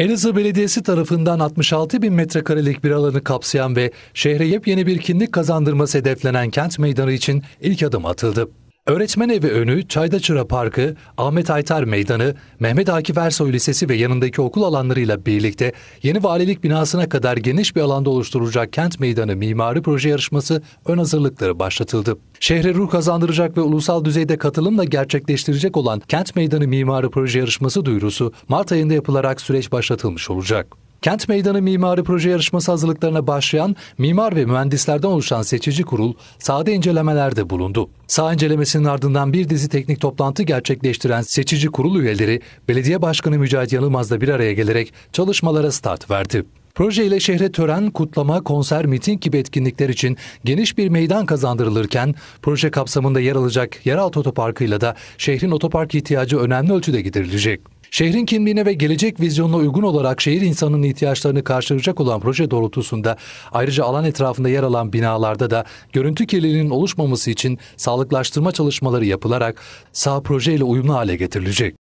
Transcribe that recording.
Elazığ Belediyesi tarafından 66 bin metrekarelik bir alanı kapsayan ve şehre yepyeni bir kimlik kazandırması hedeflenen kent meydanı için ilk adım atıldı. Öğretmen Evi önü, Çaydaçıra Parkı, Ahmet Aytar Meydanı, Mehmet Akif Ersoy Lisesi ve yanındaki okul alanlarıyla birlikte yeni valilik binasına kadar geniş bir alanda oluşturulacak kent meydanı mimari proje yarışması ön hazırlıkları başlatıldı. Şehre ruh kazandıracak ve ulusal düzeyde katılımla gerçekleştirecek olan kent meydanı mimari proje yarışması duyurusu Mart ayında yapılarak süreç başlatılmış olacak. Kent Meydanı Mimari Proje Yarışması hazırlıklarına başlayan mimar ve mühendislerden oluşan seçici kurul sade incelemelerde bulundu. Sağ incelemesinin ardından bir dizi teknik toplantı gerçekleştiren seçici kurul üyeleri Belediye Başkanı Mücahit Yanılmaz'la bir araya gelerek çalışmalara start verdi. Proje ile şehre tören, kutlama, konser, miting gibi etkinlikler için geniş bir meydan kazandırılırken proje kapsamında yer alacak yeraltı otoparkıyla da şehrin otopark ihtiyacı önemli ölçüde giderilecek. Şehrin kimliğine ve gelecek vizyonuna uygun olarak şehir insanının ihtiyaçlarını karşılayacak olan proje doğrultusunda ayrıca alan etrafında yer alan binalarda da görüntü kirliliğinin oluşmaması için sağlıklaştırma çalışmaları yapılarak sağ projeyle uyumlu hale getirilecek.